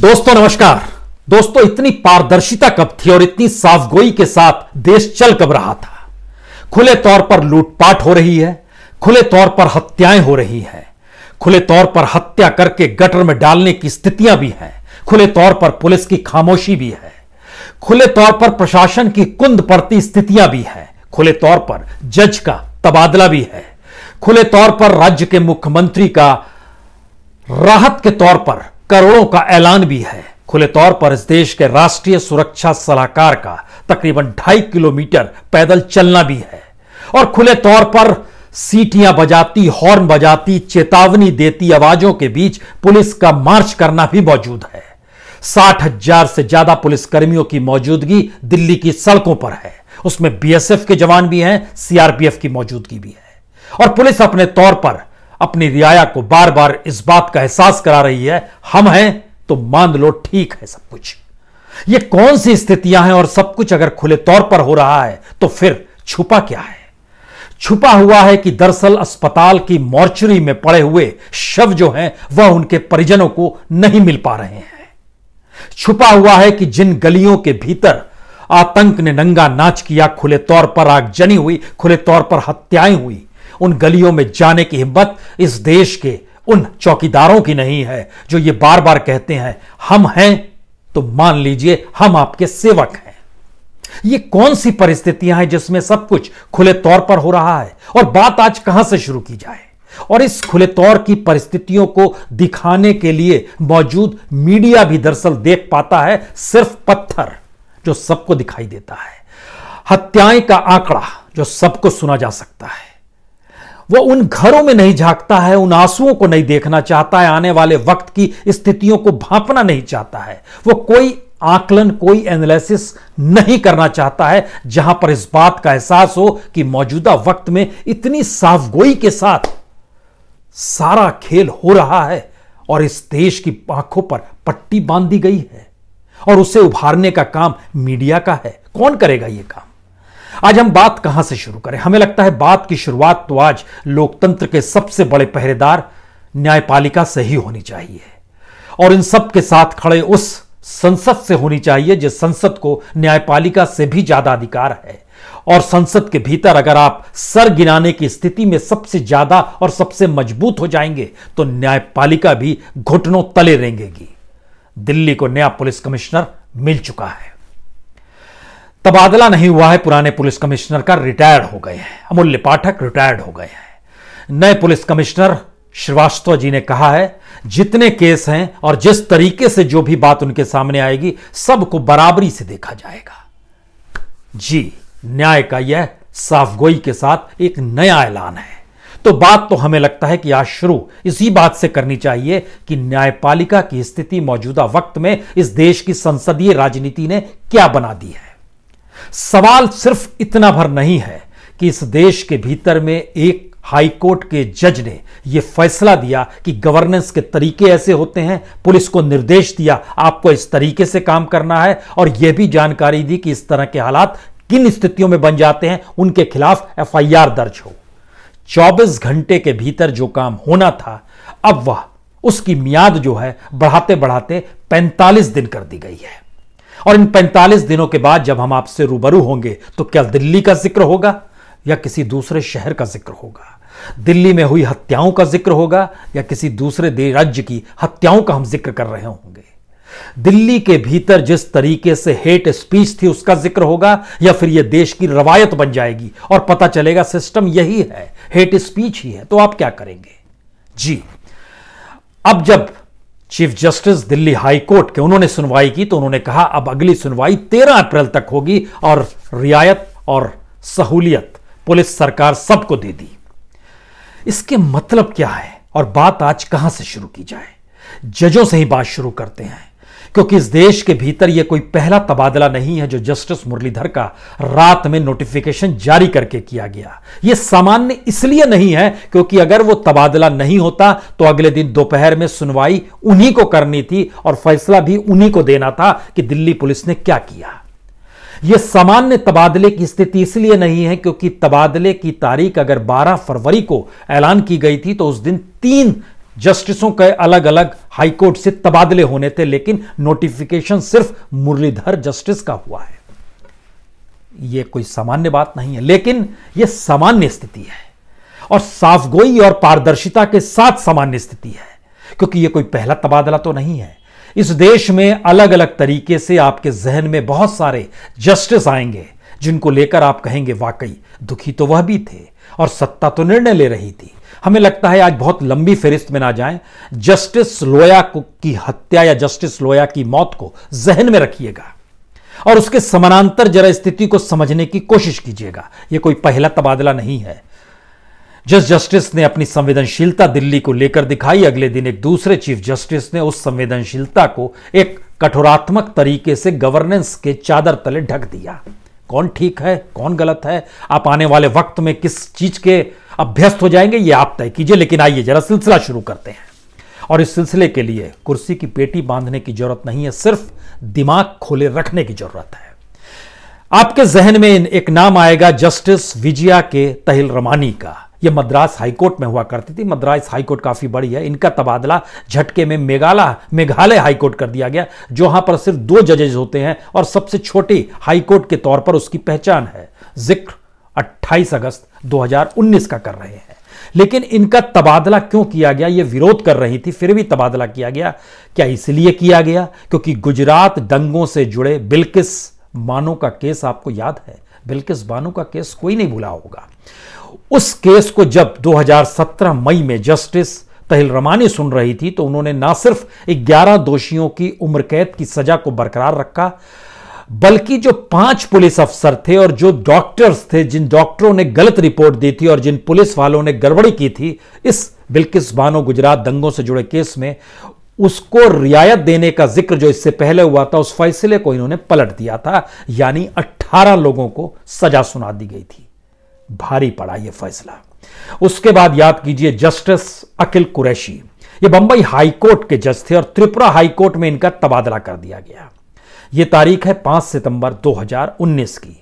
दोस्तों नमस्कार दोस्तों इतनी पारदर्शिता कब थी और इतनी साफगोई के साथ देश चल कब रहा था खुले तौर पर लूटपाट हो रही है खुले तौर पर हत्याएं हो रही है खुले तौर पर हत्या करके गटर में डालने की स्थितियां भी हैं खुले तौर पर पुलिस की खामोशी भी है खुले तौर पर प्रशासन की कुंद पड़ती स्थितियां भी हैं खुले तौर पर जज का तबादला भी है खुले तौर पर राज्य के मुख्यमंत्री का राहत के तौर पर करोड़ों का ऐलान भी है खुले तौर पर इस देश के राष्ट्रीय सुरक्षा सलाहकार का तकरीबन ढाई किलोमीटर पैदल चलना भी है और खुले तौर पर सीटियां बजाती हॉर्न बजाती चेतावनी देती आवाजों के बीच पुलिस का मार्च करना भी मौजूद है साठ हजार से ज्यादा पुलिसकर्मियों की मौजूदगी दिल्ली की सड़कों पर है उसमें बीएसएफ के जवान भी हैं सीआरपीएफ की मौजूदगी भी है और पुलिस अपने तौर पर अपनी रियाया को बार बार इस बात का एहसास करा रही है हम हैं तो मान लो ठीक है सब कुछ ये कौन सी स्थितियां हैं और सब कुछ अगर खुले तौर पर हो रहा है तो फिर छुपा क्या है छुपा हुआ है कि दरअसल अस्पताल की मॉर्चरी में पड़े हुए शव जो हैं वह उनके परिजनों को नहीं मिल पा रहे हैं छुपा हुआ है कि जिन गलियों के भीतर आतंक ने नंगा नाच किया खुले तौर पर आगजनी हुई खुले तौर पर हत्याएं हुई उन गलियों में जाने की हिम्मत इस देश के उन चौकीदारों की नहीं है जो ये बार बार कहते हैं हम हैं तो मान लीजिए हम आपके सेवक हैं ये कौन सी परिस्थितियां हैं जिसमें सब कुछ खुले तौर पर हो रहा है और बात आज कहां से शुरू की जाए और इस खुले तौर की परिस्थितियों को दिखाने के लिए मौजूद मीडिया भी दरअसल देख पाता है सिर्फ पत्थर जो सबको दिखाई देता है हत्याएं का आंकड़ा जो सबको सुना जा सकता है वह उन घरों में नहीं झांकता है उन आंसुओं को नहीं देखना चाहता है आने वाले वक्त की स्थितियों को भांपना नहीं चाहता है वो कोई आकलन कोई एनालिसिस नहीं करना चाहता है जहां पर इस बात का एहसास हो कि मौजूदा वक्त में इतनी साफगोई के साथ सारा खेल हो रहा है और इस देश की आंखों पर पट्टी बांध दी गई है और उसे उभारने का काम मीडिया का है कौन करेगा यह काम आज हम बात कहां से शुरू करें हमें लगता है बात की शुरुआत तो आज लोकतंत्र के सबसे बड़े पहरेदार न्यायपालिका से ही होनी चाहिए और इन सब के साथ खड़े उस संसद से होनी चाहिए जिस संसद को न्यायपालिका से भी ज्यादा अधिकार है और संसद के भीतर अगर आप सर गिनाने की स्थिति में सबसे ज्यादा और सबसे मजबूत हो जाएंगे तो न्यायपालिका भी घुटनों तले रेंगेगी दिल्ली को नया पुलिस कमिश्नर मिल चुका है तबादला नहीं हुआ है पुराने पुलिस कमिश्नर का रिटायर्ड हो गए हैं अमूल्य पाठक रिटायर्ड हो गए हैं नए पुलिस कमिश्नर श्रीवास्तव जी ने कहा है जितने केस हैं और जिस तरीके से जो भी बात उनके सामने आएगी सबको बराबरी से देखा जाएगा जी न्याय का यह साफगोई के साथ एक नया ऐलान है तो बात तो हमें लगता है कि आज शुरू इसी बात से करनी चाहिए कि न्यायपालिका की स्थिति मौजूदा वक्त में इस देश की संसदीय राजनीति ने क्या बना दी है सवाल सिर्फ इतना भर नहीं है कि इस देश के भीतर में एक हाईकोर्ट के जज ने यह फैसला दिया कि गवर्नेंस के तरीके ऐसे होते हैं पुलिस को निर्देश दिया आपको इस तरीके से काम करना है और यह भी जानकारी दी कि इस तरह के हालात किन स्थितियों में बन जाते हैं उनके खिलाफ एफआईआर दर्ज हो 24 घंटे के भीतर जो काम होना था अब वह उसकी मियाद जो है बढ़ाते बढ़ाते 45 दिन कर दी गई है और इन 45 दिनों के बाद जब हम आपसे रूबरू होंगे तो क्या दिल्ली का जिक्र होगा या किसी दूसरे शहर का जिक्र होगा दिल्ली में हुई हत्याओं का जिक्र होगा या किसी दूसरे राज्य की हत्याओं का हम जिक्र कर रहे होंगे दिल्ली के भीतर जिस तरीके से हेट स्पीच थी उसका जिक्र होगा या फिर यह देश की रवायत बन जाएगी और पता चलेगा सिस्टम यही है हेट स्पीच ही है तो आप क्या करेंगे जी अब जब chief justice Delhi high court के उन्होंने सुनवाई की तो उन्होंने कहा अब अगली सुनवाई 13 अप्रैल तक होगी और रियायत और सहूलियत पुलिस सरकार सबको दे दी इसके मतलब क्या है और बात आज कहां से शुरू की जाए जजों से ही बात शुरू करते हैं क्योंकि इस देश के भीतर यह कोई पहला तबादला नहीं है जो जस्टिस मुरलीधर का रात में नोटिफिकेशन जारी करके किया गया यह सामान्य इसलिए नहीं है क्योंकि अगर वो तबादला नहीं होता तो अगले दिन दोपहर में सुनवाई उन्हीं को करनी थी और फैसला भी उन्हीं को देना था कि दिल्ली पुलिस ने क्या किया यह सामान्य तबादले की स्थिति इसलिए नहीं है क्योंकि तबादले की तारीख अगर 12 फरवरी को ऐलान की गई थी तो उस दिन तीन जस्टिसों के अलग अलग हाईकोर्ट से तबादले होने थे लेकिन नोटिफिकेशन सिर्फ मुरलीधर जस्टिस का हुआ है यह कोई सामान्य बात नहीं है लेकिन यह सामान्य स्थिति है और साफगोई और पारदर्शिता के साथ सामान्य स्थिति है क्योंकि यह कोई पहला तबादला तो नहीं है इस देश में अलग अलग तरीके से आपके जहन में बहुत सारे जस्टिस आएंगे जिनको लेकर आप कहेंगे वाकई दुखी तो वह भी थे और सत्ता तो निर्णय ले रही थी हमें लगता है आज बहुत लंबी फहरिस्त में ना जाएं जस्टिस लोया को की हत्या या जस्टिस लोया की मौत को जहन में रखिएगा और उसके समानांतर जरा स्थिति को समझने की कोशिश कीजिएगा यह कोई पहला तबादला नहीं है जिस जस्टिस ने अपनी संवेदनशीलता दिल्ली को लेकर दिखाई अगले दिन एक दूसरे चीफ जस्टिस ने उस संवेदनशीलता को एक कठोरात्मक तरीके से गवर्नेंस के चादर तले ढक दिया कौन ठीक है कौन गलत है आप आने वाले वक्त में किस चीज के अभ्यस्त हो जाएंगे ये आप तय कीजिए लेकिन आइए जरा सिलसिला शुरू करते हैं और इस सिलसिले के लिए कुर्सी की पेटी बांधने की जरूरत नहीं है सिर्फ दिमाग खोले रखने की जरूरत है आपके जहन में एक नाम आएगा जस्टिस विजया के तहिल रमानी का यह मद्रास हाईकोर्ट में हुआ करती थी मद्रास हाईकोर्ट काफी बड़ी है इनका तबादला झटके में मेघाला मेघालय हाईकोर्ट कर दिया गया जहां पर सिर्फ दो जजेज होते हैं और सबसे छोटी हाईकोर्ट के तौर पर उसकी पहचान है जिक्र 28 अगस्त 2019 का कर रहे हैं लेकिन इनका तबादला क्यों किया गया यह विरोध कर रही थी फिर भी तबादला किया गया क्या इसलिए किया गया क्योंकि गुजरात दंगों से जुड़े बिल्किस मानो का केस आपको याद है बिल्किस बानो का केस कोई नहीं भुला होगा उस केस को जब 2017 मई में जस्टिस तहिल रमानी सुन रही थी तो उन्होंने ना सिर्फ 11 दोषियों की उम्र कैद की सजा को बरकरार रखा बल्कि जो पांच पुलिस अफसर थे और जो डॉक्टर्स थे जिन डॉक्टरों ने गलत रिपोर्ट दी थी और जिन पुलिस वालों ने गड़बड़ी की थी इस बिल्किस बानो गुजरात दंगों से जुड़े केस में उसको रियायत देने का जिक्र जो इससे पहले हुआ था उस फैसले को इन्होंने पलट दिया था यानी 18 लोगों को सजा सुना दी गई थी भारी पड़ा यह फैसला उसके बाद याद कीजिए जस्टिस अखिल कुरैशी ये बंबई हाईकोर्ट के जज थे और त्रिपुरा हाईकोर्ट में इनका तबादला कर दिया गया ये तारीख है 5 सितंबर 2019 की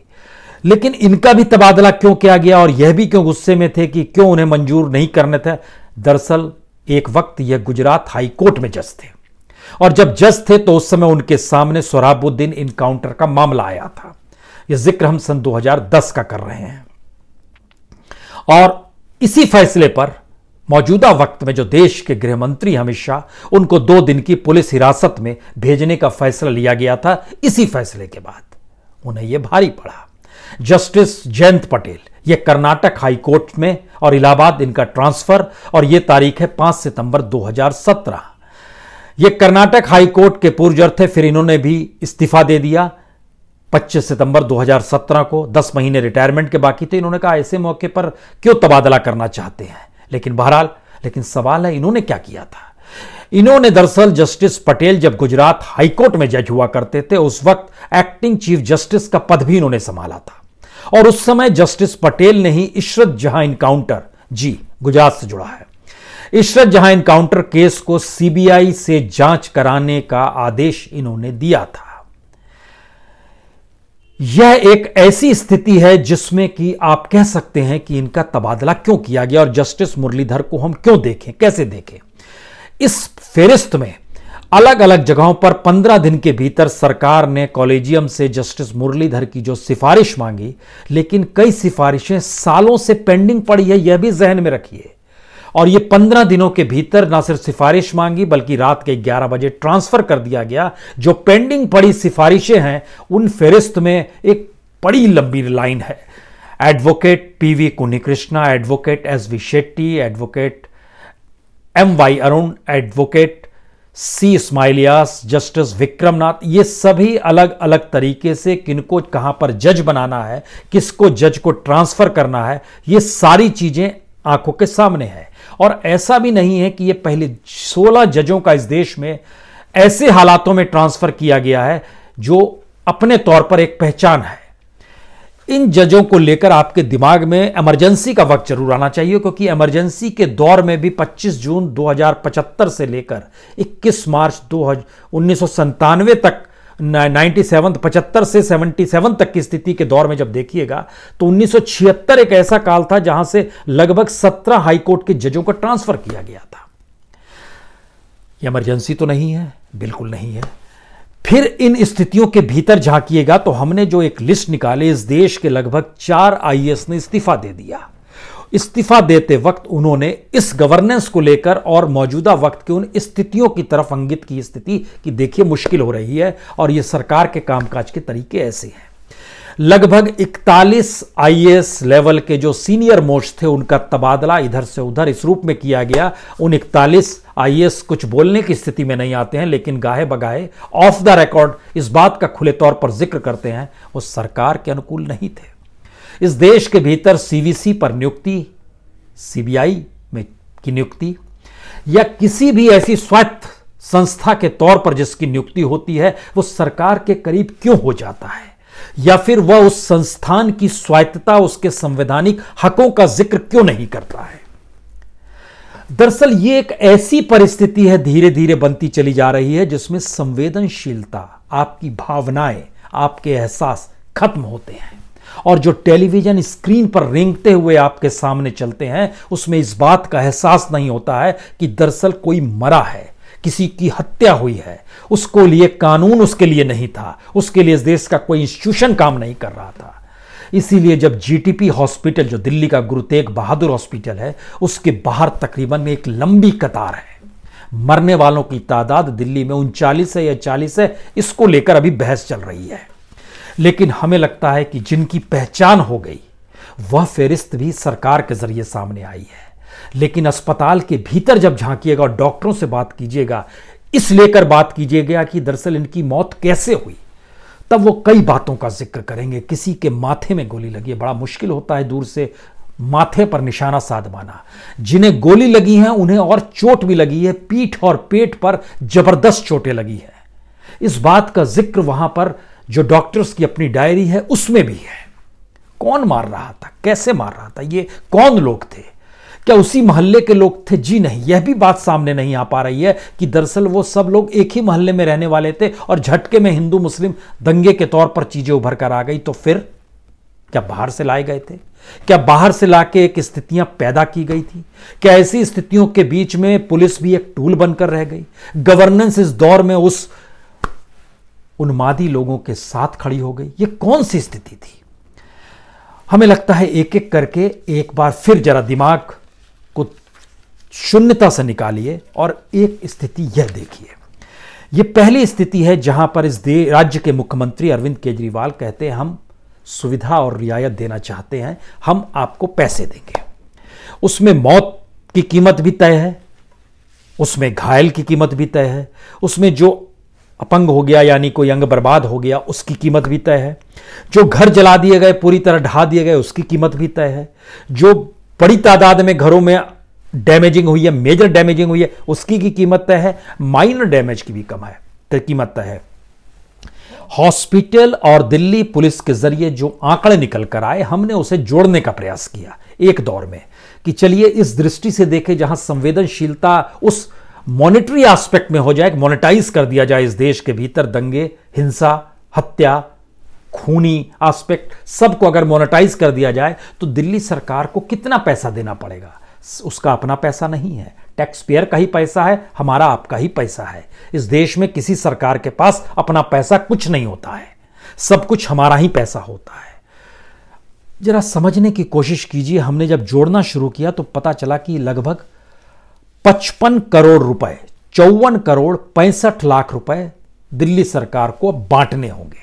लेकिन इनका भी तबादला क्यों किया गया और यह भी क्यों गुस्से में थे कि क्यों उन्हें मंजूर नहीं करने थे दरअसल एक वक्त यह गुजरात हाईकोर्ट में जज थे और जब जज थे तो उस समय उनके सामने सोराबुद्दीन इनकाउंटर का मामला आया था यह जिक्र हम सन 2010 का कर रहे हैं और इसी फैसले पर मौजूदा वक्त में जो देश के गृहमंत्री अमित शाह उनको दो दिन की पुलिस हिरासत में भेजने का फैसला लिया गया था इसी फैसले के बाद उन्हें यह भारी पड़ा जस्टिस जयंत पटेल ये कर्नाटक हाई कोर्ट में और इलाहाबाद इनका ट्रांसफर और यह तारीख है 5 सितंबर 2017 ये कर्नाटक हाई कोर्ट के पूर्वजर थे फिर इन्होंने भी इस्तीफा दे दिया 25 सितंबर 2017 को 10 महीने रिटायरमेंट के बाकी थे इन्होंने कहा ऐसे मौके पर क्यों तबादला करना चाहते हैं लेकिन बहरहाल लेकिन सवाल है इन्होंने क्या किया था इन्होंने दरअसल जस्टिस पटेल जब गुजरात हाईकोर्ट में जज हुआ करते थे उस वक्त एक्टिंग चीफ जस्टिस का पद भी इन्होंने संभाला था और उस समय जस्टिस पटेल ने ही इशरत जहां इनकाउंटर जी गुजरात से जुड़ा है इशरत जहां इनकाउंटर केस को सीबीआई से जांच कराने का आदेश इन्होंने दिया था यह एक ऐसी स्थिति है जिसमें कि आप कह सकते हैं कि इनका तबादला क्यों किया गया और जस्टिस मुरलीधर को हम क्यों देखें कैसे देखें इस फेरिस्त में अलग अलग जगहों पर पंद्रह दिन के भीतर सरकार ने कॉलेजियम से जस्टिस मुरलीधर की जो सिफारिश मांगी लेकिन कई सिफारिशें सालों से पेंडिंग पड़ी है यह भी जहन में रखिए और ये पंद्रह दिनों के भीतर ना सिर्फ सिफारिश मांगी बल्कि रात के ग्यारह बजे ट्रांसफर कर दिया गया जो पेंडिंग पड़ी सिफारिशें हैं उन फेरिस्त में एक बड़ी लंबी लाइन है advocate P V Kunikrishna advocate S V Shetty advocate M Y Arun advocate C इस्माइलियास जस्टिस विक्रमनाथ ये सभी अलग अलग तरीके से किनको कहां पर जज बनाना है किसको जज को ट्रांसफर करना है ये सारी चीजें आंखों के सामने है और ऐसा भी नहीं है कि ये पहले 16 जजों का इस देश में ऐसे हालातों में ट्रांसफर किया गया है जो अपने तौर पर एक पहचान है इन जजों को लेकर आपके दिमाग में इमरजेंसी का वक्त जरूर आना चाहिए क्योंकि इमरजेंसी के दौर में भी 25 जून 2075 से लेकर 21 मार्च दो तक नाइन्टी सेवन पचहत्तर से सेवेंटी सेवन तक की स्थिति के दौर में जब देखिएगा तो उन्नीस सौ छिहत्तर एक ऐसा काल था जहां से लगभग सत्रह हाईकोर्ट के जजों का ट्रांसफर किया गया था इमरजेंसी तो नहीं है बिल्कुल नहीं है फिर इन स्थितियों के भीतर झांकिएगा तो हमने जो एक लिस्ट निकाली इस देश के लगभग चार आईएएस ने इस्तीफा दे दिया इस्तीफा देते वक्त उन्होंने इस गवर्नेंस को लेकर और मौजूदा वक्त की उन स्थितियों की तरफ अंगित की स्थिति कि देखिए मुश्किल हो रही है और ये सरकार के कामकाज के तरीके ऐसे हैं लगभग 41 आईएएस लेवल के जो सीनियर मोस्ट थे उनका तबादला इधर से उधर इस रूप में किया गया उन 41 आईएएस कुछ बोलने की स्थिति में नहीं आते हैं लेकिन गाहे बगाहे ऑफ द रिकॉर्ड इस बात का खुले तौर पर जिक्र करते हैं वो सरकार के अनुकूल नहीं थे इस देश के भीतर सीवीसी पर नियुक्ति सीबीआई में की नियुक्ति या किसी भी ऐसी स्वायत्त संस्था के तौर पर जिसकी नियुक्ति होती है वो सरकार के करीब क्यों हो जाता है या फिर वह उस संस्थान की स्वायत्तता उसके संवैधानिक हकों का जिक्र क्यों नहीं करता है दरअसल ये एक ऐसी परिस्थिति है धीरे धीरे बनती चली जा रही है जिसमें संवेदनशीलता आपकी भावनाएं आपके एहसास खत्म होते हैं और जो टेलीविज़न स्क्रीन पर रेंगते हुए आपके सामने चलते हैं उसमें इस बात का एहसास नहीं होता है कि दरअसल कोई मरा है किसी की हत्या हुई है उसको लिए कानून उसके लिए नहीं था उसके लिए देश का कोई इंस्टीट्यूशन काम नहीं कर रहा था इसीलिए जब जीटीपी हॉस्पिटल जो दिल्ली का गुरु तेग बहादुर हॉस्पिटल है उसके बाहर तकरीबन एक लंबी कतार है मरने वालों की तादाद दिल्ली में उनचालीस है या चालीस है इसको लेकर अभी बहस चल रही है लेकिन हमें लगता है कि जिनकी पहचान हो गई वह फेरिस्त भी सरकार के जरिए सामने आई है लेकिन अस्पताल के भीतर जब झांकिएगा और डॉक्टरों से बात कीजिएगा इस लेकर बात कीजिएगा कि दरअसल इनकी मौत कैसे हुई तब वो कई बातों का जिक्र करेंगे किसी के माथे में गोली लगी है बड़ा मुश्किल होता है दूर से माथे पर निशाना साध जिन्हें गोली लगी है उन्हें और चोट भी लगी है पीठ और पेट पर जबरदस्त चोटें लगी है इस बात का जिक्र वहां पर जो डॉक्टर्स की अपनी डायरी है उसमें भी है कौन मार रहा था कैसे मार रहा था ये कौन लोग थे क्या उसी मोहल्ले के लोग थे जी नहीं यह भी बात सामने नहीं आ पा रही है कि दरअसल वो सब लोग एक ही मोहल्ले में रहने वाले थे और झटके में हिंदू मुस्लिम दंगे के तौर पर चीजें उभर कर आ गई तो फिर क्या बाहर से लाए गए थे क्या बाहर से लाके एक स्थितियां पैदा की गई थी क्या ऐसी स्थितियों के बीच में पुलिस भी एक टूल बनकर रह गई गवर्नेंस इस दौर में उस उन्मादी लोगों के साथ खड़ी हो गई ये कौन सी स्थिति थी हमें लगता है एक एक करके एक बार फिर जरा दिमाग को शून्यता से निकालिए और एक स्थिति यह देखिए ये पहली स्थिति है जहां पर इस राज्य के मुख्यमंत्री अरविंद केजरीवाल कहते हैं हम सुविधा और रियायत देना चाहते हैं हम आपको पैसे देंगे उसमें मौत की कीमत भी तय है उसमें घायल की कीमत भी तय है उसमें जो अपंग हो गया यानी कोई अंग बर्बाद हो गया उसकी कीमत भी तय है जो घर जला दिए गए पूरी तरह ढहा दिए गए उसकी कीमत भी तय है जो बड़ी तादाद में घरों में डैमेजिंग हुई है मेजर डैमेजिंग हुई है उसकी की कीमत तय है माइनर डैमेज की भी कम है तो कीमत तय है हॉस्पिटल और दिल्ली पुलिस के जरिए जो आंकड़े निकल कर आए हमने उसे जोड़ने का प्रयास किया एक दौर में कि चलिए इस दृष्टि से देखें जहां संवेदनशीलता उस मॉनेटरी एस्पेक्ट में हो जाए मोनेटाइज कर दिया जाए इस देश के भीतर दंगे हिंसा हत्या खूनी एस्पेक्ट सबको अगर मोनेटाइज कर दिया जाए तो दिल्ली सरकार को कितना पैसा देना पड़ेगा उसका अपना पैसा नहीं है टैक्स पेयर का ही पैसा है हमारा आपका ही पैसा है इस देश में किसी सरकार के पास अपना पैसा कुछ नहीं होता है सब कुछ हमारा ही पैसा होता है जरा समझने की कोशिश कीजिए हमने जब जोड़ना शुरू किया तो पता चला कि लगभग पचपन करोड़ रुपए चौवन करोड़ पैंसठ लाख रुपए दिल्ली सरकार को बांटने होंगे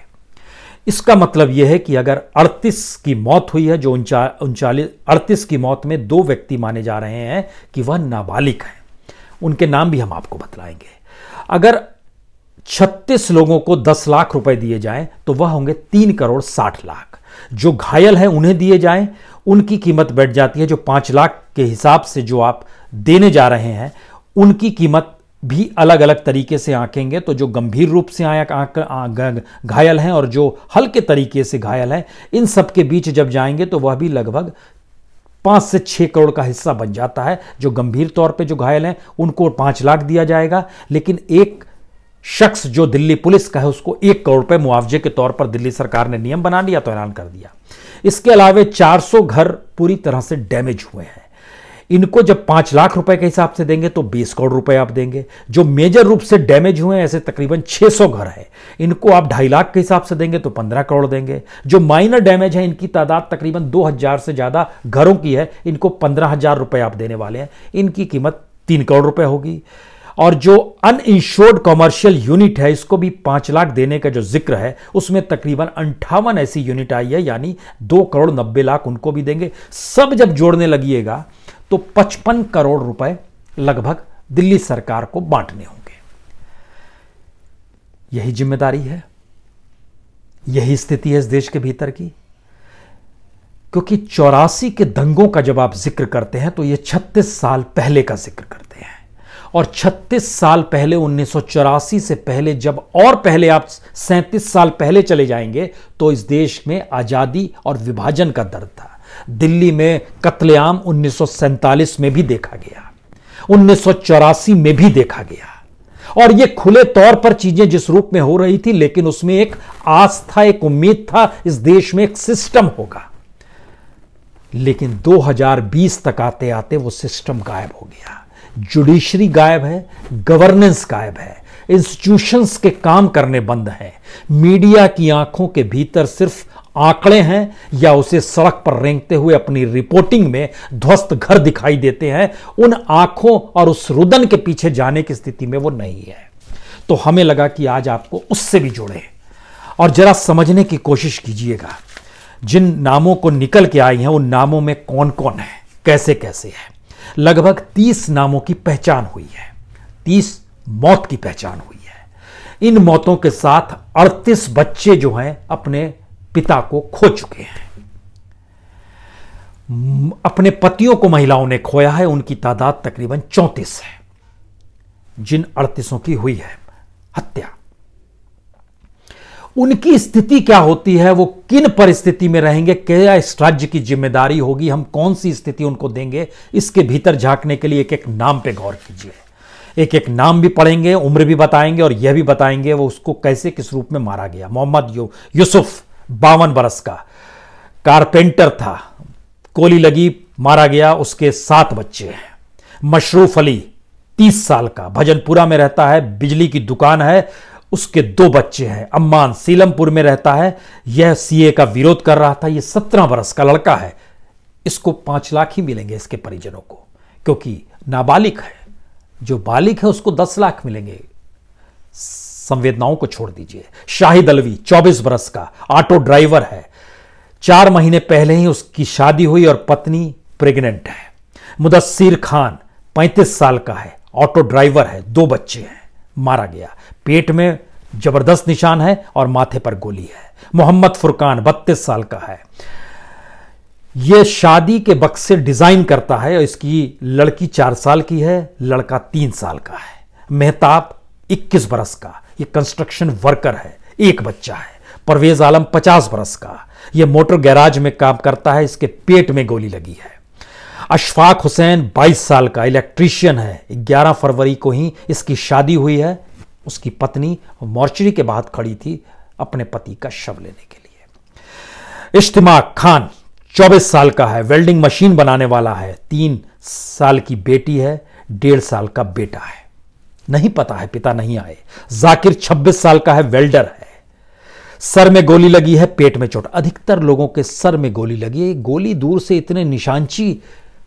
इसका मतलब यह है कि अगर 38 की मौत हुई है जो उनचालीस अड़तीस की मौत में दो व्यक्ति माने जा रहे हैं कि वह नाबालिग हैं उनके नाम भी हम आपको बतलाएंगे अगर 36 लोगों को 10 लाख रुपए दिए जाएं तो वह होंगे 3 करोड़ 60 लाख जो घायल हैं उन्हें दिए जाएं उनकी कीमत बैठ जाती है जो 5 लाख के हिसाब से जो आप देने जा रहे हैं उनकी कीमत भी अलग अलग तरीके से आंकेंगे तो जो गंभीर रूप से आंक आंक घायल हैं और जो हल्के तरीके से घायल हैं इन सब के बीच जब जाएंगे तो वह भी लगभग पाँच से छः करोड़ का हिस्सा बन जाता है जो गंभीर तौर पे जो घायल हैं उनको पाँच लाख दिया जाएगा लेकिन एक शख्स जो दिल्ली पुलिस का है उसको एक करोड़ रुपये मुआवजे के तौर पर दिल्ली सरकार ने नियम बना लिया तो ऐलान कर दिया इसके अलावा 400 घर पूरी तरह से डैमेज हुए हैं इनको जब पांच लाख रुपए के हिसाब से देंगे तो बीस करोड़ रुपए आप देंगे जो मेजर रूप से डैमेज हुए हैं ऐसे तकरीबन सौ घर है इनको आप ढाई लाख के हिसाब से देंगे तो पंद्रह करोड़ देंगे जो माइनर डैमेज है इनकी तादाद तकरीबन दो हजार से ज्यादा घरों की है इनको पंद्रह हजार रुपए आप देने वाले हैं इनकी कीमत तीन करोड़ रुपए होगी और जो अनइंश्योर्ड कॉमर्शियल यूनिट है इसको भी पाँच लाख देने का जो जिक्र है उसमें तकरीबन अंठावन ऐसी यूनिट आई है यानी दो करोड़ नब्बे लाख उनको भी देंगे सब जब जोड़ने लगिएगा तो 55 करोड़ रुपए लगभग दिल्ली सरकार को बांटने होंगे यही जिम्मेदारी है यही स्थिति है इस देश के भीतर की क्योंकि चौरासी के दंगों का जब आप जिक्र करते हैं तो ये 36 साल पहले का जिक्र करते हैं और 36 साल पहले उन्नीस से पहले जब और पहले आप 37 साल पहले चले जाएंगे तो इस देश में आज़ादी और विभाजन का दर्द था दिल्ली में कत्लेआम उन्नीस में भी देखा गया उन्नीस में भी देखा गया और ये खुले तौर पर चीजें जिस रूप में हो रही थी लेकिन उसमें एक आस्था एक उम्मीद था इस देश में एक सिस्टम होगा लेकिन 2020 तक आते आते वो सिस्टम गायब हो गया जुडिशरी गायब है गवर्नेंस गायब है इंस्टीट्यूशंस के काम करने बंद हैं मीडिया की आंखों के भीतर सिर्फ आंकड़े हैं या उसे सड़क पर रेंगते हुए अपनी रिपोर्टिंग में ध्वस्त घर दिखाई देते हैं उन आंखों और उस रुदन के पीछे जाने की स्थिति में वो नहीं है तो हमें लगा कि आज आपको उससे भी जोड़े और जरा समझने की कोशिश कीजिएगा जिन नामों को निकल के आई हैं उन नामों में कौन कौन है कैसे कैसे है लगभग तीस नामों की पहचान हुई है तीस मौत की पहचान हुई है इन मौतों के साथ अड़तीस बच्चे जो हैं अपने पिता को खो चुके हैं अपने पतियों को महिलाओं ने खोया है उनकी तादाद तकरीबन चौंतीस है जिन अड़तीसों की हुई है हत्या उनकी स्थिति क्या होती है वो किन परिस्थिति में रहेंगे क्या इस राज्य की जिम्मेदारी होगी हम कौन सी स्थिति उनको देंगे इसके भीतर झांकने के लिए एक एक नाम पे गौर कीजिए एक एक नाम भी पढ़ेंगे उम्र भी बताएंगे और यह भी बताएंगे वो उसको कैसे किस रूप में मारा गया मोहम्मद यू, यूसुफ़ बावन बरस का कारपेंटर था गोली लगी मारा गया उसके सात बच्चे हैं मशरूफ अली तीस साल का भजनपुरा में रहता है बिजली की दुकान है उसके दो बच्चे हैं अम्मान सीलमपुर में रहता है यह सीए का विरोध कर रहा था यह सत्रह बरस का लड़का है इसको पांच लाख ही मिलेंगे इसके परिजनों को क्योंकि नाबालिग है जो बालिक है उसको दस लाख मिलेंगे संवेदनाओं को छोड़ दीजिए शाहिद अलवी 24 बरस का ऑटो ड्राइवर है चार महीने पहले ही उसकी शादी हुई और पत्नी प्रेग्नेंट है मुदस्सिर खान 35 साल का है ऑटो ड्राइवर है दो बच्चे हैं मारा गया पेट में जबरदस्त निशान है और माथे पर गोली है मोहम्मद फुरकान बत्तीस साल का है यह शादी के बक्से डिजाइन करता है और इसकी लड़की चार साल की है लड़का तीन साल का है मेहताब 21 बरस का ये कंस्ट्रक्शन वर्कर है एक बच्चा है परवेज आलम पचास बरस का यह मोटर गैराज में काम करता है इसके पेट में गोली लगी है अशफाक हुसैन 22 साल का इलेक्ट्रीशियन है 11 फरवरी को ही इसकी शादी हुई है उसकी पत्नी मॉर्चरी के बाहर खड़ी थी अपने पति का शव लेने के लिए इश्तिमा खान 24 साल का है वेल्डिंग मशीन बनाने वाला है तीन साल की बेटी है डेढ़ साल का बेटा है नहीं पता है पिता नहीं आए जाकिर 26 साल का है वेल्डर है सर में गोली लगी है पेट में चोट अधिकतर लोगों के सर में गोली लगी है गोली दूर से इतने निशानची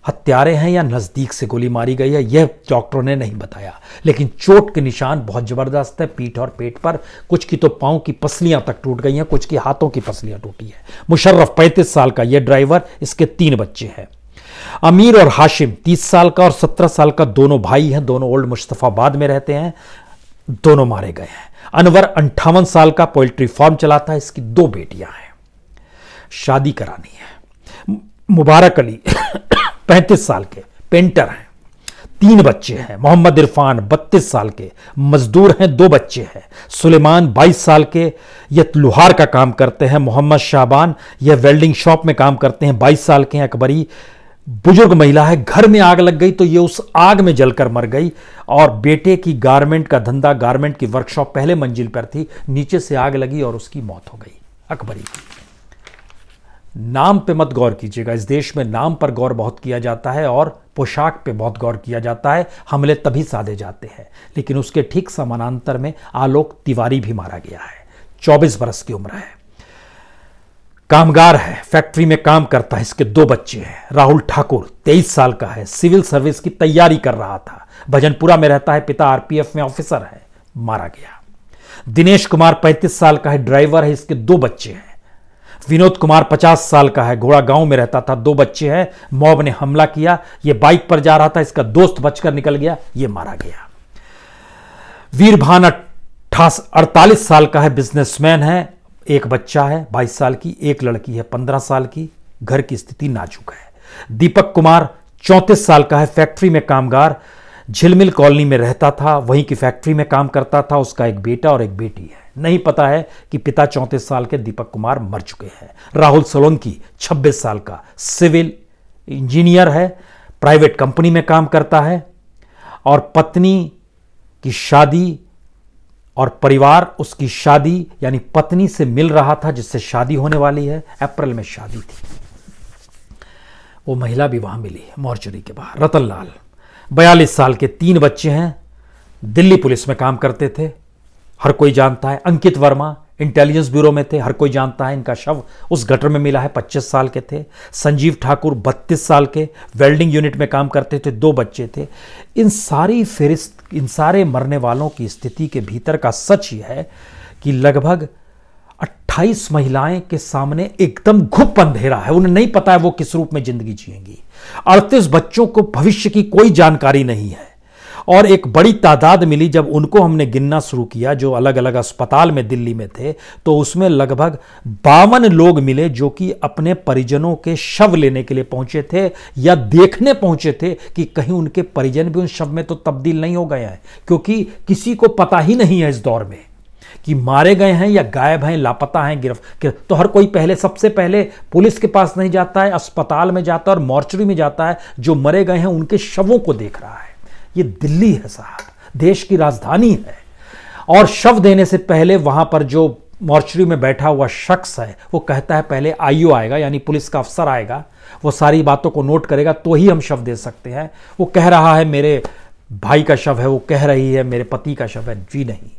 हत्यारे हैं या नज़दीक से गोली मारी गई है यह डॉक्टरों ने नहीं बताया लेकिन चोट के निशान बहुत ज़बरदस्त है पीठ और पेट पर कुछ की तो पाओं की पसलियां तक टूट गई हैं कुछ की हाथों की पसलियां टूटी है मुशर्रफ पैंतीस साल का यह ड्राइवर इसके तीन बच्चे हैं अमीर और हाशिम तीस साल का और सत्रह साल का दोनों भाई हैं दोनों ओल्ड मुश्तफाबाद में रहते हैं दोनों मारे गए हैं अनवर अंठावन साल का पोल्ट्री फार्म चलाता है इसकी दो बेटियां हैं शादी करानी है मुबारक अली पैंतीस साल के पेंटर हैं तीन बच्चे हैं मोहम्मद इरफान बत्तीस साल के मजदूर हैं दो बच्चे हैं सुलेमान बाईस साल के यह लुहार का काम करते हैं मोहम्मद शाबान यह वेल्डिंग शॉप में काम करते हैं बाईस साल के हैं अकबरी बुजुर्ग महिला है घर में आग लग गई तो ये उस आग में जलकर मर गई और बेटे की गारमेंट का धंधा गारमेंट की वर्कशॉप पहले मंजिल पर थी नीचे से आग लगी और उसकी मौत हो गई अकबरी की नाम पे मत गौर कीजिएगा इस देश में नाम पर गौर बहुत किया जाता है और पोशाक पे बहुत गौर किया जाता है हमले तभी साधे जाते हैं लेकिन उसके ठीक समानांतर में आलोक तिवारी भी मारा गया है चौबीस बरस की उम्र है कामगार है फैक्ट्री में काम करता है इसके दो बच्चे हैं राहुल ठाकुर तेईस साल का है सिविल सर्विस की तैयारी कर रहा था भजनपुरा में रहता है पिता आरपीएफ में ऑफिसर है मारा गया दिनेश कुमार पैंतीस साल का है ड्राइवर है इसके दो बच्चे हैं विनोद कुमार पचास साल का है घोड़ा गांव में रहता था दो बच्चे हैं मॉब ने हमला किया ये बाइक पर जा रहा था इसका दोस्त बचकर निकल गया ये मारा गया वीरभान अट्ठास अड़तालीस साल का है बिजनेसमैन है एक बच्चा है बाईस साल की एक लड़की है पंद्रह साल की घर की स्थिति नाजुक है दीपक कुमार चौंतीस साल का है फैक्ट्री में कामगार झिलमिल कॉलोनी में रहता था वहीं की फैक्ट्री में काम करता था उसका एक बेटा और एक बेटी है नहीं पता है कि पिता चौंतीस साल के दीपक कुमार मर चुके हैं राहुल सोलंकी छब्बीस साल का सिविल इंजीनियर है प्राइवेट कंपनी में काम करता है और पत्नी की शादी और परिवार उसकी शादी यानी पत्नी से मिल रहा था जिससे शादी होने वाली है अप्रैल में शादी थी वो महिला भी वहां मिली मोर्चरी के बाहर रतन लाल बयालीस साल के तीन बच्चे हैं दिल्ली पुलिस में काम करते थे हर कोई जानता है अंकित वर्मा इंटेलिजेंस ब्यूरो में थे हर कोई जानता है इनका शव उस गटर में मिला है 25 साल के थे संजीव ठाकुर 32 साल के वेल्डिंग यूनिट में काम करते थे दो बच्चे थे इन सारी फहरिस्त इन सारे मरने वालों की स्थिति के भीतर का सच यह है कि लगभग 28 महिलाएं के सामने एकदम घुप अंधेरा है उन्हें नहीं पता है वो किस रूप में जिंदगी जिएंगी अड़तीस बच्चों को भविष्य की कोई जानकारी नहीं है और एक बड़ी तादाद मिली जब उनको हमने गिनना शुरू किया जो अलग अलग अस्पताल में दिल्ली में थे तो उसमें लगभग बावन लोग मिले जो कि अपने परिजनों के शव लेने के लिए पहुंचे थे या देखने पहुंचे थे कि कहीं उनके परिजन भी उन शव में तो तब्दील नहीं हो गए हैं क्योंकि किसी को पता ही नहीं है इस दौर में कि मारे गए हैं या गायब हैं लापता हैं गिरफ्त तो हर कोई पहले सबसे पहले पुलिस के पास नहीं जाता है अस्पताल में जाता है और मॉर्चरी में जाता है जो मरे गए हैं उनके शवों को देख रहा है ये दिल्ली है साहब देश की राजधानी है और शव देने से पहले वहां पर जो मॉर्चरी में बैठा हुआ शख्स है वो कहता है पहले आईओ आएगा यानी पुलिस का अफसर आएगा वो सारी बातों को नोट करेगा तो ही हम शव दे सकते हैं वो कह रहा है मेरे भाई का शव है वो कह रही है मेरे पति का शव है जी नहीं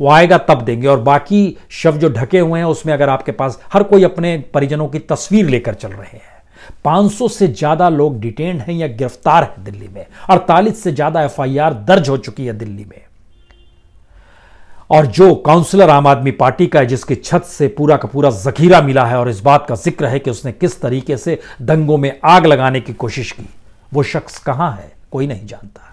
वो आएगा तब देंगे और बाकी शव जो ढके हुए हैं उसमें अगर आपके पास हर कोई अपने परिजनों की तस्वीर लेकर चल रहे हैं 500 से ज़्यादा लोग डिटेन हैं या गिरफ्तार हैं दिल्ली में अड़तालीस से ज़्यादा एफआईआर दर्ज हो चुकी है दिल्ली में और जो काउंसलर आम आदमी पार्टी का है जिसकी छत से पूरा का पूरा जखीरा मिला है और इस बात का जिक्र है कि उसने किस तरीके से दंगों में आग लगाने की कोशिश की वो शख्स कहां है कोई नहीं जानता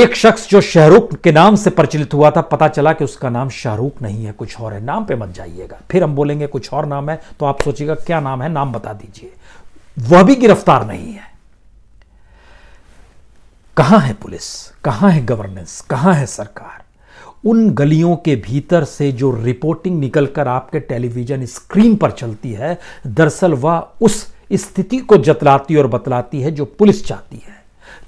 एक शख्स जो शाहरुख के नाम से प्रचलित हुआ था पता चला कि उसका नाम शाहरुख नहीं है कुछ और है नाम पे मत जाइएगा फिर हम बोलेंगे कुछ और नाम है तो आप सोचिएगा क्या नाम है नाम बता दीजिए वह भी गिरफ्तार नहीं है कहां है पुलिस कहां है गवर्नेंस कहां है सरकार उन गलियों के भीतर से जो रिपोर्टिंग निकलकर आपके टेलीविजन स्क्रीन पर चलती है दरअसल वह उस स्थिति को जतलाती और बतलाती है जो पुलिस चाहती है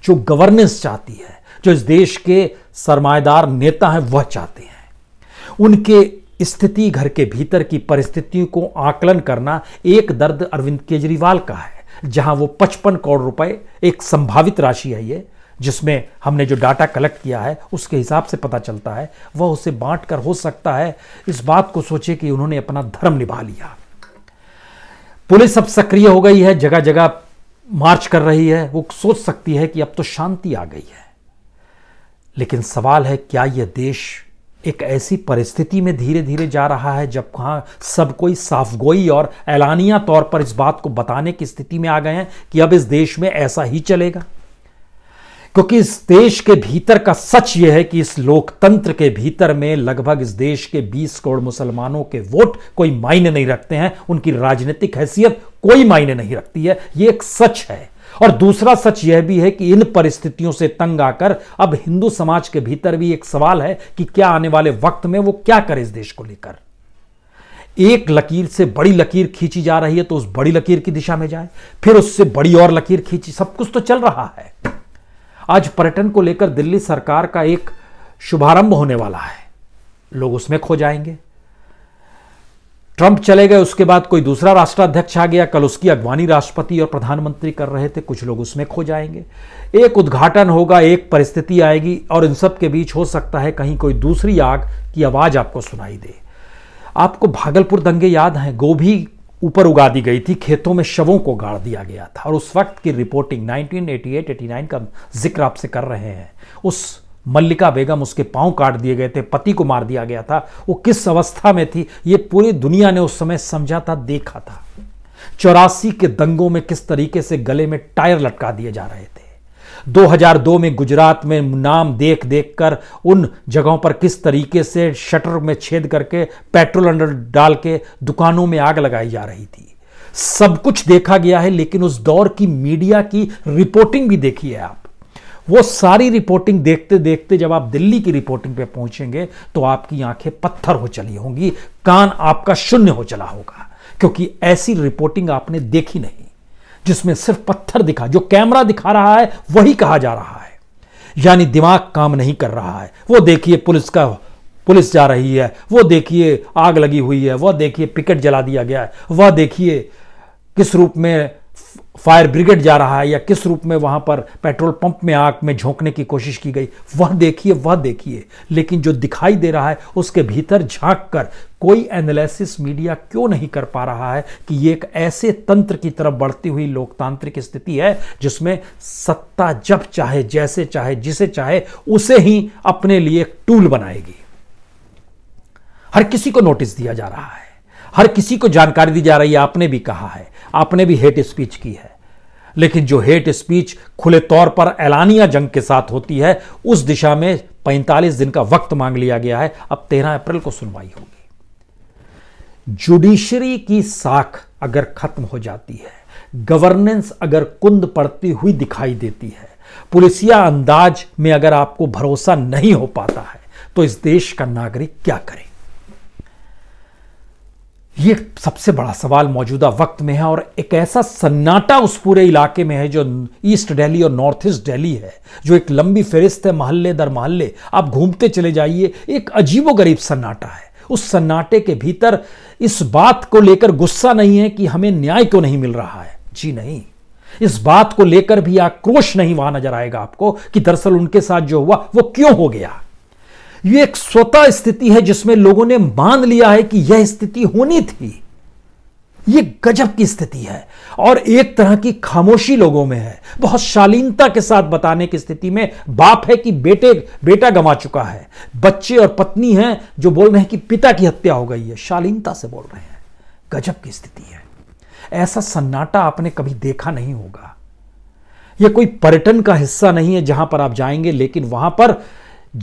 जो गवर्नेंस चाहती है जो इस देश के सरमाएदार नेता हैं वह चाहते हैं उनके स्थिति घर के भीतर की परिस्थितियों को आकलन करना एक दर्द अरविंद केजरीवाल का है जहां वो पचपन करोड़ रुपए एक संभावित राशि है ये जिसमें हमने जो डाटा कलेक्ट किया है उसके हिसाब से पता चलता है वह उसे बांट कर हो सकता है इस बात को सोचे कि उन्होंने अपना धर्म निभा लिया पुलिस अब सक्रिय हो गई है जगह जगह मार्च कर रही है वो सोच सकती है कि अब तो शांति आ गई है लेकिन सवाल है क्या यह देश एक ऐसी परिस्थिति में धीरे धीरे जा रहा है जब कहा सब कोई साफगोई और ऐलानिया तौर पर इस बात को बताने की स्थिति में आ गए हैं कि अब इस देश में ऐसा ही चलेगा क्योंकि इस देश के भीतर का सच यह है कि इस लोकतंत्र के भीतर में लगभग इस देश के 20 करोड़ मुसलमानों के वोट कोई मायने नहीं रखते हैं उनकी राजनीतिक हैसियत कोई मायने नहीं रखती है ये एक सच है और दूसरा सच यह भी है कि इन परिस्थितियों से तंग आकर अब हिंदू समाज के भीतर भी एक सवाल है कि क्या आने वाले वक्त में वो क्या करे इस देश को लेकर एक लकीर से बड़ी लकीर खींची जा रही है तो उस बड़ी लकीर की दिशा में जाए फिर उससे बड़ी और लकीर खींची सब कुछ तो चल रहा है आज पर्यटन को लेकर दिल्ली सरकार का एक शुभारंभ होने वाला है लोग उसमें खो जाएंगे ट्रंप चले गए उसके बाद कोई दूसरा राष्ट्राध्यक्ष आ गया कल उसकी अगवानी राष्ट्रपति और प्रधानमंत्री कर रहे थे कुछ लोग उसमें खो जाएंगे एक उद्घाटन होगा एक परिस्थिति आएगी और इन सब के बीच हो सकता है कहीं कोई दूसरी आग की आवाज़ आपको सुनाई दे आपको भागलपुर दंगे याद हैं गोभी ऊपर उगा दी गई थी खेतों में शवों को गाड़ दिया गया था और उस वक्त की रिपोर्टिंग 1988-89 का जिक्र आपसे कर रहे हैं उस मल्लिका बेगम उसके पांव काट दिए गए थे पति को मार दिया गया था वो किस अवस्था में थी ये पूरी दुनिया ने उस समय समझा था देखा था चौरासी के दंगों में किस तरीके से गले में टायर लटका दिए जा रहे थे 2002 में गुजरात में नाम देख देख कर उन जगहों पर किस तरीके से शटर में छेद करके पेट्रोल अंडर डाल के दुकानों में आग लगाई जा रही थी सब कुछ देखा गया है लेकिन उस दौर की मीडिया की रिपोर्टिंग भी देखी है आप वो सारी रिपोर्टिंग देखते देखते जब आप दिल्ली की रिपोर्टिंग पे पहुंचेंगे तो आपकी आंखें पत्थर हो चली होंगी कान आपका शून्य हो चला होगा क्योंकि ऐसी रिपोर्टिंग आपने देखी नहीं जिसमें सिर्फ पत्थर दिखा जो कैमरा दिखा रहा है वही कहा जा रहा है यानी दिमाग काम नहीं कर रहा है वो देखिए पुलिस का पुलिस जा रही है वो देखिए आग लगी हुई है वह देखिए पिकेट जला दिया गया है वह देखिए किस रूप में फायर ब्रिगेड जा रहा है या किस रूप में वहां पर पेट्रोल पंप में आग में झोंकने की कोशिश की गई वह देखिए वह देखिए लेकिन जो दिखाई दे रहा है उसके भीतर झांक कर कोई एनालिसिस मीडिया क्यों नहीं कर पा रहा है कि ये एक ऐसे तंत्र की तरफ बढ़ती हुई लोकतांत्रिक स्थिति है जिसमें सत्ता जब चाहे जैसे चाहे जिसे चाहे उसे ही अपने लिए एक टूल बनाएगी हर किसी को नोटिस दिया जा रहा है हर किसी को जानकारी दी जा रही है आपने भी कहा है आपने भी हेट स्पीच की है लेकिन जो हेट स्पीच खुले तौर पर एलानिया जंग के साथ होती है उस दिशा में 45 दिन का वक्त मांग लिया गया है अब 13 अप्रैल को सुनवाई होगी जुडिशरी की साख अगर खत्म हो जाती है गवर्नेंस अगर कुंद पड़ती हुई दिखाई देती है पुलिसिया अंदाज में अगर आपको भरोसा नहीं हो पाता है तो इस देश का नागरिक क्या करे ये सबसे बड़ा सवाल मौजूदा वक्त में है और एक ऐसा सन्नाटा उस पूरे इलाके में है जो ईस्ट दिल्ली और नॉर्थ ईस्ट दिल्ली है जो एक लंबी फहरिस्त है महल्ले दर महल्ले आप घूमते चले जाइए एक अजीबो गरीब सन्नाटा है उस सन्नाटे के भीतर इस बात को लेकर गुस्सा नहीं है कि हमें न्याय क्यों नहीं मिल रहा है जी नहीं इस बात को लेकर भी आक्रोश नहीं वहां नजर आएगा आपको कि दरअसल उनके साथ जो हुआ वो क्यों हो गया ये एक स्वतः स्थिति है जिसमें लोगों ने मान लिया है कि यह स्थिति होनी थी ये गजब की स्थिति है और एक तरह की खामोशी लोगों में है बहुत शालीनता के साथ बताने की स्थिति में बाप है कि बेटे बेटा गंवा चुका है बच्चे और पत्नी हैं जो बोल रहे हैं कि पिता की हत्या हो गई है शालीनता से बोल रहे हैं गजब की स्थिति है ऐसा सन्नाटा आपने कभी देखा नहीं होगा यह कोई पर्यटन का हिस्सा नहीं है जहां पर आप जाएंगे लेकिन वहां पर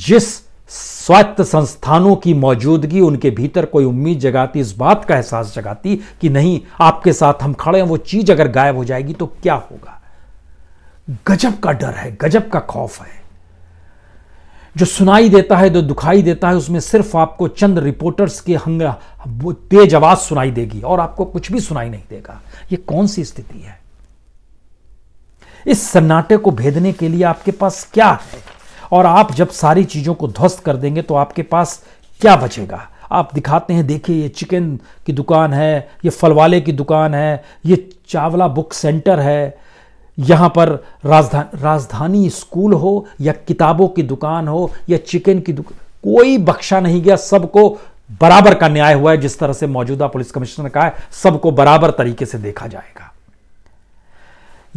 जिस स्वायत्त संस्थानों की मौजूदगी उनके भीतर कोई उम्मीद जगाती इस बात का एहसास जगाती कि नहीं आपके साथ हम खड़े हैं वो चीज अगर गायब हो जाएगी तो क्या होगा गजब का डर है गजब का खौफ है जो सुनाई देता है जो दुखाई देता है उसमें सिर्फ आपको चंद रिपोर्टर्स के हंग तेज आवाज सुनाई देगी और आपको कुछ भी सुनाई नहीं देगा ये कौन सी स्थिति है इस सन्नाटे को भेदने के लिए आपके पास क्या है और आप जब सारी चीज़ों को ध्वस्त कर देंगे तो आपके पास क्या बचेगा आप दिखाते हैं देखिए ये चिकन की दुकान है ये फल वाले की दुकान है ये चावला बुक सेंटर है यहाँ पर राजधानी राजधानी स्कूल हो या किताबों की दुकान हो या चिकन की दुकान कोई बख्शा नहीं गया सबको बराबर का न्याय हुआ है जिस तरह से मौजूदा पुलिस कमिश्नर ने कहा है सबको बराबर तरीके से देखा जाएगा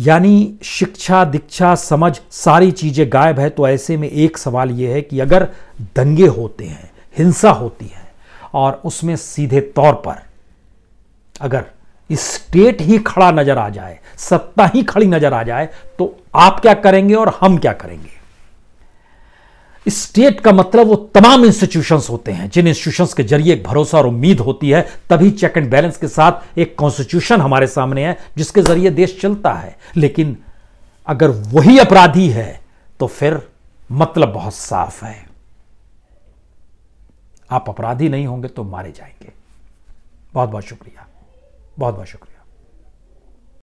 यानी शिक्षा दीक्षा समझ सारी चीज़ें गायब है तो ऐसे में एक सवाल ये है कि अगर दंगे होते हैं हिंसा होती है और उसमें सीधे तौर पर अगर स्टेट ही खड़ा नजर आ जाए सत्ता ही खड़ी नजर आ जाए तो आप क्या करेंगे और हम क्या करेंगे स्टेट का मतलब वो तमाम इंस्टीट्यूशंस होते हैं जिन इंस्टीट्यूशंस के जरिए एक भरोसा और उम्मीद होती है तभी चेक एंड बैलेंस के साथ एक कॉन्स्टिट्यूशन हमारे सामने है जिसके जरिए देश चलता है लेकिन अगर वही अपराधी है तो फिर मतलब बहुत साफ है आप अपराधी नहीं होंगे तो मारे जाएंगे बहुत बहुत शुक्रिया बहुत बहुत शुक्रिया